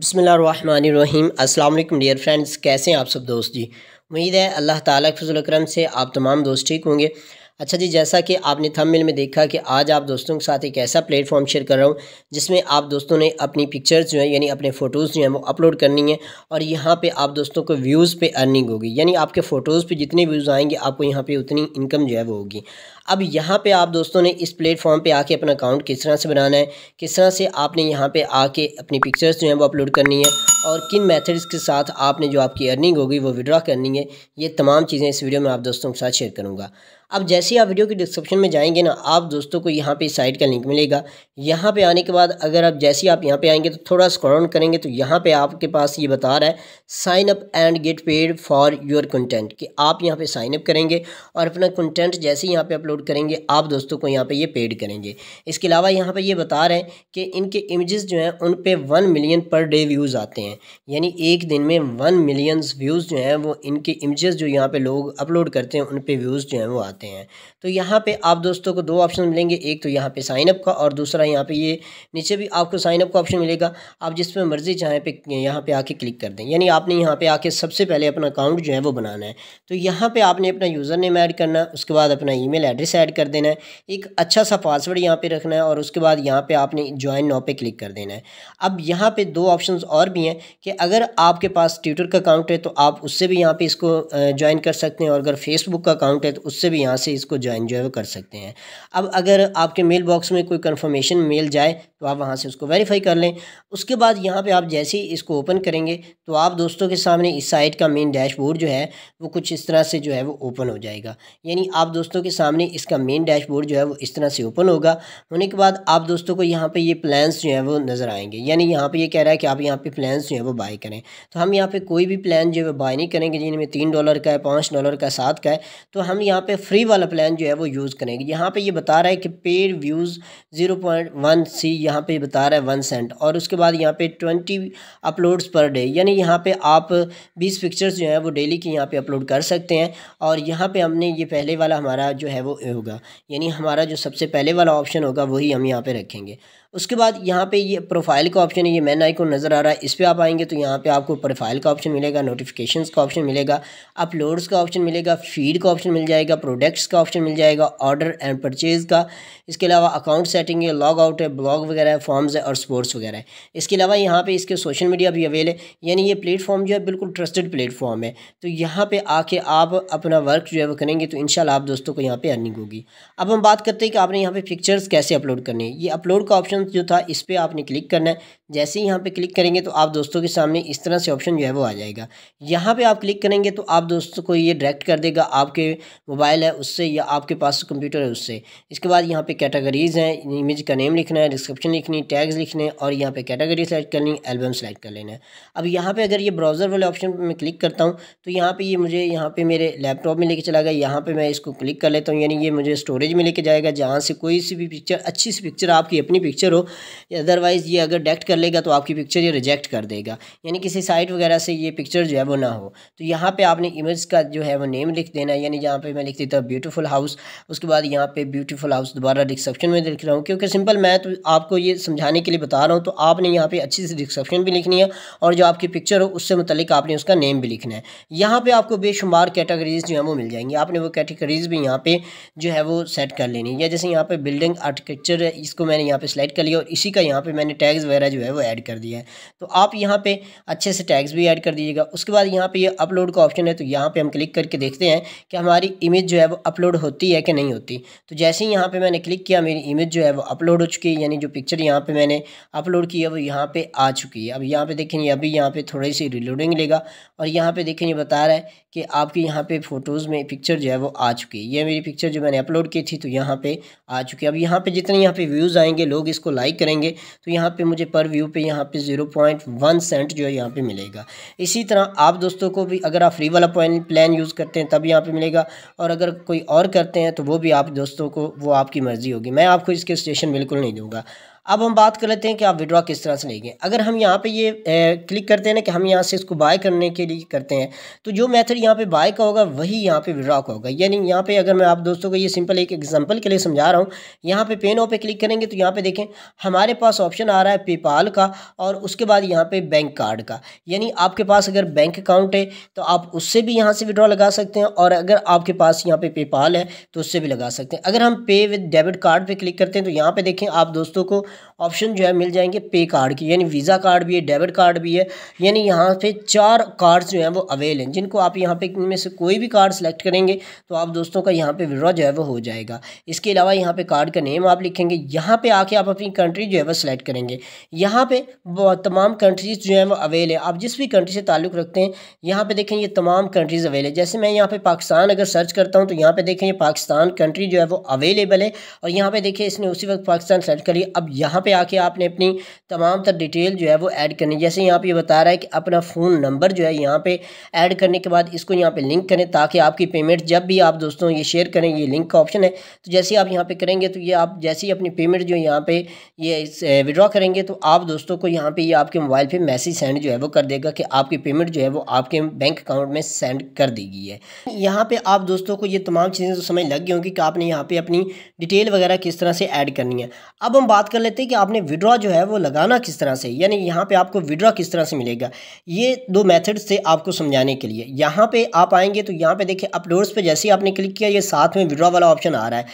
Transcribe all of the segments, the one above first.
बसमीम अल्लाम dear friends कैसे हैं आप सब दोस्त जी उम्मीद है अल्लाह ताला के फजल करम से आप तमाम दोस्त ठीक होंगे अच्छा जी जैसा कि आपने थंबनेल में देखा कि आज आप दोस्तों के साथ एक ऐसा प्लेटफॉर्म शेयर कर रहा हूँ जिसमें आप दोस्तों ने अपनी पिक्चर्स जो है यानी अपने फ़ोटोज़ जो हैं वो अपलोड करनी है और यहाँ पे आप दोस्तों को व्यूज़ पे अर्निंग होगी यानी आपके फ़ोटोज़ पे जितने व्यूज़ आएंगे आपको यहाँ पर उतनी इनकम जो है वो होगी अब यहाँ पे आप दोस्तों ने इस प्लेटफॉर्म पे आके अपना अकाउंट किस तरह से बनाना है किस तरह से आपने यहाँ पे आके अपनी पिक्चर्स जो हैं वो अपलोड करनी है और किन मेथड्स के साथ आपने जो आपकी अर्निंग होगी वो विड्रॉ करनी है ये तमाम चीज़ें इस वीडियो में आप दोस्तों के साथ शेयर करूँगा अब जैसे ही आप वीडियो के डिस्क्रिप्शन में जाएंगे ना आप दोस्तों को यहाँ पे साइट का लिंक मिलेगा यहाँ पे आने के बाद अगर आप जैसे ही आप यहाँ पे आएंगे तो थोड़ा स्क्रॉल करेंगे तो यहाँ पे आपके पास ये बता रहा है sign up and get paid for your content कि आप यहाँ पे साइन अप करेंगे और अपना कंटेंट जैसे ही यहाँ पर अपलोड करेंगे आप दोस्तों को यहाँ पर ये पेड करेंगे इसके अलावा यहाँ पर ये बता रहे हैं कि इनके इमेज़ जो हैं उन पर one million per day views आते हैं हैं यानी एक दिन में वन मिलियंस व्यूज़ जो हैं वो इनके इमेजेस जो यहाँ पे लोग अपलोड करते हैं उन पे व्यूज़ जो हैं वो आते हैं तो यहाँ पे आप दोस्तों को दो ऑप्शन मिलेंगे एक तो यहाँ पे साइनअप का और दूसरा यहाँ पे ये नीचे भी आपको साइनअप का ऑप्शन मिलेगा आप जिस पर मर्ज़ी चाहें पे यहाँ पर आके क्लिक कर दें यानी आपने यहाँ पर आके सबसे पहले अपना अकाउंट जो है वो बनाना है तो यहाँ पर आपने अपना यूज़र नेम ऐड करना है उसके बाद अपना ई एड्रेस ऐड कर देना है एक अच्छा सा पासवर्ड यहाँ पर रखना है और उसके बाद यहाँ पर आपने ज्वाइन नाव पर क्लिक कर देना है अब यहाँ पर दो ऑप्शन और भी हैं कि अगर आपके पास ट्विटर का अकाउंट है तो आप उससे भी यहाँ पे इसको ज्वाइन कर सकते हैं और अगर फेसबुक का अकाउंट है तो उससे भी यहाँ से इसको ज्वाइन जो है वो कर सकते हैं अब अगर आपके मेल बॉक्स में कोई कन्फर्मेशन मेल जाए तो आप वहाँ से उसको वेरीफाई कर लें उसके बाद यहाँ पर आप जैसे ही इसको ओपन करेंगे तो आप दोस्तों के सामने इस साइट का मेन डैशबोर्ड जो है वो कुछ इस तरह से जो है वो ओपन हो जाएगा यानी आप दोस्तों के सामने इसका मेन डैशबोर्ड जो है वो इस तरह से ओपन होगा होने के बाद आप दोस्तों को यहाँ पर ये प्लान्स जो है वो नज़र आएंगे यानी यहाँ पर ये कह रहा है कि आप यहाँ पर प्लान्स जो है वो बाई करें तो हम यहाँ पे कोई भी प्लान जो है वो बाई नहीं करेंगे जिनमें तीन डॉलर का है पाँच डॉलर का सात का है तो हम यहाँ पे फ्री वाला प्लान जो है वो यूज़ करेंगे यहाँ पे ये बता रहा है कि paid views zero point one C यहाँ पे बता रहा है वन सेंट और उसके बाद यहाँ पे ट्वेंटी अपलोड्स पर डे यानी यहाँ पे आप बीस पिक्चर्स जो है वो डेली की यहाँ पर अपलोड कर सकते हैं और यहाँ पर हमने ये पहले वाला हमारा जो है वो होगा यानी हमारा जो सबसे पहले वाला ऑप्शन होगा वही हम यहाँ पे रखेंगे उसके बाद यहाँ पे ये प्रोफाइल का ऑप्शन है ये मैन आइकॉन नज़र आ रहा है इस पर आप आएंगे तो यहाँ पे आपको प्रोफाइल का ऑप्शन मिलेगा नोटिफिकेशंस का ऑप्शन मिलेगा अपलोड्स का ऑप्शन मिलेगा फीड का ऑप्शन मिल जाएगा प्रोडक्ट्स का ऑप्शन मिल जाएगा ऑर्डर एंड परचेज़ का इसके अलावा अकाउंट सेटिंग है लॉग आउट है ब्लॉग वगैरह है फॉर्म्स है और स्पोर्ट्स वगैरह है इसके अलावा यहाँ पर इसके सोशल मीडिया भी अवेल है यानी ये प्लेटफॉर्म जो है बिल्कुल ट्रस्टेड प्लेटफॉर्म है तो यहाँ पर आके आप अपना वर्क जो है वो करेंगे तो इन आप दोस्तों को यहाँ पर अर्निंग होगी अब हम बात करते हैं कि आपने यहाँ पर पिक्चर्स कैसे अपलोड करनी है ये अपलोड का ऑप्शन ऑप्शन जो था इस पर आपने क्लिक करना है जैसे ही यहाँ पे क्लिक करेंगे तो आप दोस्तों के सामने इस तरह से ऑप्शन जो है वो आ जाएगा यहाँ पे आप क्लिक करेंगे तो आप दोस्तों को ये डायरेक्ट कर देगा आपके मोबाइल है उससे या आपके पास कंप्यूटर है उससे इसके बाद यहाँ पे कैटेगरीज हैं इमेज का नेम लिखना है डिस्क्रिप्शन लिखनी टैग्स लिखने और यहाँ पे कैटेगरी सेलेक्ट करनी एल्बम सेलेक्ट कर लेना है अब यहाँ पर अगर ये ब्राउज़र वाले ऑप्शन पर मैं क्लिक करता हूँ तो यहाँ पर ये मुझे यहाँ पर मेरे लैपटॉप में लेके चला गया यहाँ पर मैं इसको क्लिक कर लेता हूँ यानी ये मुझे स्टोरेज में लेके जाएगा जहाँ से कोई सी भी पिक्चर अच्छी सी पिक्चर आपकी अपनी पिक्चर पिक्चर हो अदरवाइज़ ये अगर डेक्ट कर लेगा तो आपकी पिक्चर ये रिजेक्ट कर देगा यानी किसी साइट वगैरह से ये पिक्चर जो है वो ना हो तो यहाँ पे आपने इमेज का जो है वो नेम लिख देना है यानी यहाँ पे मैं लिख देता हूँ ब्यूटीफुल हाउस उसके बाद यहाँ पे ब्यूटीफुल हाउस दोबारा डिस्क्रिप्शन में लिख रहा हूँ क्योंकि सिंपल मैं तो आपको ये समझाने के लिए बता रहा हूँ तो आपने यहाँ पर अच्छी से डिस्क्रिप्शन भी लिखनी है और जो आपकी पिक्चर हो उससे मतलब आपने उसका नेम भी लिखना है यहाँ पर आपको बेशुमार कैटेगरीज जो है वो मिल जाएंगी आपने वो कैटेगरीज भी यहाँ पर जो है वो सेट कर लेनी है जैसे यहाँ पर बिल्डिंग आर्टिटेक्चर है इसको मैंने यहाँ पर सेलेक्ट कर लिया और इसी का यहाँ पे मैंने टैग्स वगैरह जो है वो ऐड कर दिया है तो आप यहाँ पे अच्छे से टैग्स भी ऐड कर दीजिएगा उसके बाद यहाँ पे ये यह अपलोड का ऑप्शन है तो यहाँ पे हम क्लिक करके देखते हैं कि हमारी इमेज जो है वो अपलोड होती है कि नहीं होती तो जैसे ही यहाँ पर मैंने क्लिक किया मेरी इमेज जो है वो अपलोड हो चुकी है यानी जो पिक्चर यहाँ पर मैंने अपलोड की है वो यहाँ पर आ चुकी है अब यहाँ पर देखेंगे अभी यहाँ पर थोड़ी सी रिलोडिंग लेगा और यहाँ पर देखेंगे बता रहा है कि आपके यहाँ पर फ़ोटोज़ में पिक्चर जो है वो आ चुकी है ये मेरी पिक्चर जो मैंने अपलोड की थी तो यहाँ पर आ चुकी है अब यहाँ पर जितने यहाँ पर व्यूज़ आएंगे लोग इसको लाइक करेंगे तो यहाँ पे मुझे पर व्यू पे यहाँ पे ज़ीरो पॉइंट वन सेंट जो है यहाँ पे मिलेगा इसी तरह आप दोस्तों को भी अगर आप फ्री वाला प्लान यूज़ करते हैं तब यहाँ पे मिलेगा और अगर कोई और करते हैं तो वो भी आप दोस्तों को वो आपकी मर्ज़ी होगी मैं आपको इसके सजेशन बिल्कुल नहीं दूँगा अब हम बात कर लेते हैं कि आप विड्रॉ किस तरह से लेंगे अगर हम यहाँ पे ये ए, क्लिक करते हैं ना कि हम यहाँ से इसको बाय करने के लिए करते हैं तो जो मेथड यहाँ पे बाय का होगा वही यहाँ पे विड्रॉ का होगा यानी यहाँ पे अगर मैं आप दोस्तों को ये सिंपल एक एग्जांपल के लिए समझा रहा हूँ यहाँ पे पेन ओ पे क्लिक करेंगे तो यहाँ पर देखें हमारे पास ऑप्शन आ रहा है पेपाल का और उसके बाद यहाँ पर बैंक कार्ड का यानी आपके पास अगर बैंक अकाउंट है तो आप उससे भी यहाँ से विड्रॉ लगा सकते हैं और अगर आपके पास यहाँ पे पेपाल है तो उससे भी लगा सकते हैं अगर हम पे विद डेबिट कार्ड पर क्लिक करते हैं तो यहाँ पर देखें आप दोस्तों को ऑप्शन जो है मिल जाएंगे पे कार्ड की यानी वीज़ा कार्ड भी है डेबिट कार्ड भी है यानी यहाँ पे चार कार्ड्स जो हैं वो अवेल हैं जिनको आप यहाँ पे इनमें से कोई भी कार्ड सेलेक्ट करेंगे तो आप दोस्तों का यहाँ पे विड्रॉ जो है वो हो जाएगा इसके अलावा यहाँ पे कार्ड का नेम आप लिखेंगे यहाँ पे आके आप अपनी कंट्री जो है वो सिलेक्ट करेंगे यहाँ पे तमाम कंट्रीज़ जो हैं वो अवेल है आप जिस भी कंट्री से ताल्लुक़ रखते हैं यहाँ पे देखें ये तमाम कंट्रीज़ अवेल है जैसे मैं यहाँ पे पाकिस्तान अगर सर्च करता हूँ तो यहाँ पे देखें पाकिस्तान कंट्री जो है वो अवेलेबल है और यहाँ पे देखिए इसने उसी वक्त पाकिस्तान सेलेक्ट करी अब यहाँ पे आके आपने अपनी तमाम तर डिटेल जो है वो ऐड करनी जैसे यहाँ पे ये बता रहा है कि अपना फ़ोन नंबर जो है यहाँ पे ऐड करने के बाद इसको यहाँ पे लिंक करें ताकि आपकी पेमेंट जब भी आप दोस्तों ये शेयर करें ये लिंक का ऑप्शन है तो जैसे ही आप यहाँ पर करेंगे तो ये आप जैसे ही अपनी पेमेंट जो यहाँ पर ये विड्रॉ करेंगे तो आप दोस्तों को यहाँ पर ये आपके मोबाइल पर मैसेज सेंड जो है वो कर देगा कि आपकी पेमेंट जो है वो आपके बैंक अकाउंट में सेंड कर दी गई है यहाँ पर आप दोस्तों को ये तमाम चीज़ें तो समझ लग गई होंगी कि आपने यहाँ पर अपनी डिटेल वगैरह किस तरह से ऐड करनी है अब हम बात कर लेते लेते हैं कि आपने विड्रॉ जो है वो लगाना किस तरह से यानी यहाँ पे आपको विड्रॉ किस तरह से मिलेगा ये दो मेथड्स थे आपको समझाने के लिए यहाँ पे आप आएंगे तो यहाँ पे देखिए अपडोर्स पे जैसे ही आपने क्लिक किया ये साथ में विड्रॉ वाला ऑप्शन आ रहा है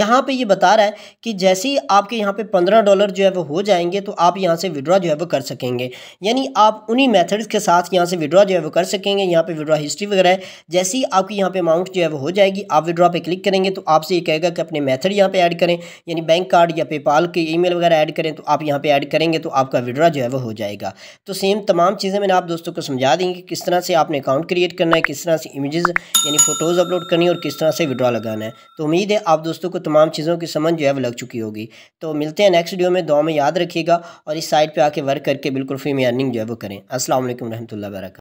यहाँ पर ये बता रहा है कि जैसे ही आपके यहाँ पर पंद्रह डॉलर जो है वो हो जाएंगे तो आप यहाँ से विड्रॉ जो है वो कर सकेंगे यानी आप उन्हीं मैथड्स के साथ यहाँ से विड्रॉ जो है वो कर सकेंगे यहाँ पर विड्रॉ हिस्ट्री वगैरह है जैसे ही आपकी यहाँ पे अमाउंट जो है वो हो जाएगी आप विड्रॉ पर क्लिक करेंगे तो आपसे ये कहेगा कि अपने मैथड यहाँ पर ऐड करें यानी बैंक कार्ड या पेपाल के ई वगैरह वगैरह ऐड करें तो आप यहाँ पे ऐड करेंगे तो आपका विड्रा जो है वो हो जाएगा तो सेम तमाम चीज़ें मैंने आप दोस्तों को समझा देंगे कि किस तरह से आपने अकाउंट क्रिएट करना है किस तरह से इमेजेस यानी फ़ोटोज़ अपलोड करनी है और किस तरह से विड्रा लगाना है तो उम्मीद है आप दोस्तों को तमाम चीज़ों की समझ जो है वो लग चुकी होगी तो मिलते हैं नेक्स्ट वीडियो में दो में याद रखिएगा और इस साइट पर आके वर्क करके बिल्कुल फ्री में अर्निंग जो है वो करें असल वरहमल वर्क